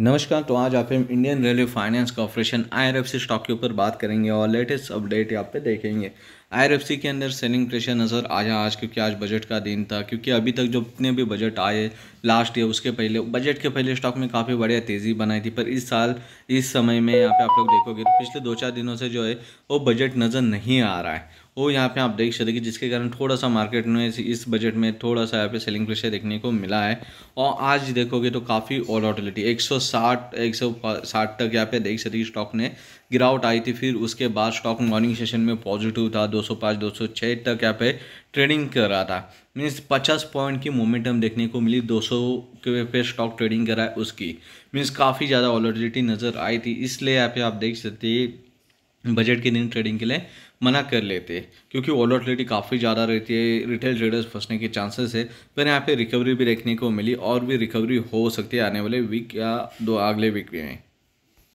नमस्कार तो आज आप Indian railway finance corporation I stock के ऊपर बात करेंगे और लेटेस्ट अपडेट यहाँ पे देखेंगे आईआरएफसी के अंदर सेलिंग प्रेशर नज़र आया आज क्योंकि आज बजट का दिन था क्योंकि अभी तक जो जितने भी बजट आए लास्ट ईयर उसके पहले बजट के पहले स्टॉक में काफ़ी बढ़िया तेज़ी बनाई थी पर इस साल इस समय में यहाँ पे आप लोग देखोगे तो पिछले दो चार दिनों से जो है वो बजट नज़र नहीं आ रहा है वो यहाँ पे आप देख सकते कि जिसके कारण थोड़ा सा मार्केट में इस बजट में थोड़ा सा यहाँ पे सेलिंग प्रेशर देखने को मिला है और आज देखोगे तो काफ़ी एक 160 160 तक यहाँ पे देख सकते स्टॉक ने गिरावट आई थी फिर उसके बाद स्टॉक मॉर्निंग सेशन में पॉजिटिव था दो 205 206 तक यहाँ पे ट्रेडिंग कर रहा था मीन्स 50 पॉइंट की मोमेंटम देखने को मिली 200 के पे स्टॉक ट्रेडिंग करा है उसकी मीन्स काफ़ी ज़्यादा ऑलरिटी नज़र आई थी इसलिए यहाँ पे आप देख सकते बजट के दिन ट्रेडिंग के लिए मना कर लेते क्योंकि वॉलोटिलिटी काफ़ी ज़्यादा रहती है रिटेल ट्रेडर्स फंसने के चांसेस है पर यहाँ पे रिकवरी भी देखने को मिली और भी रिकवरी हो सकती है आने वाले वीक या दो अगले वीक में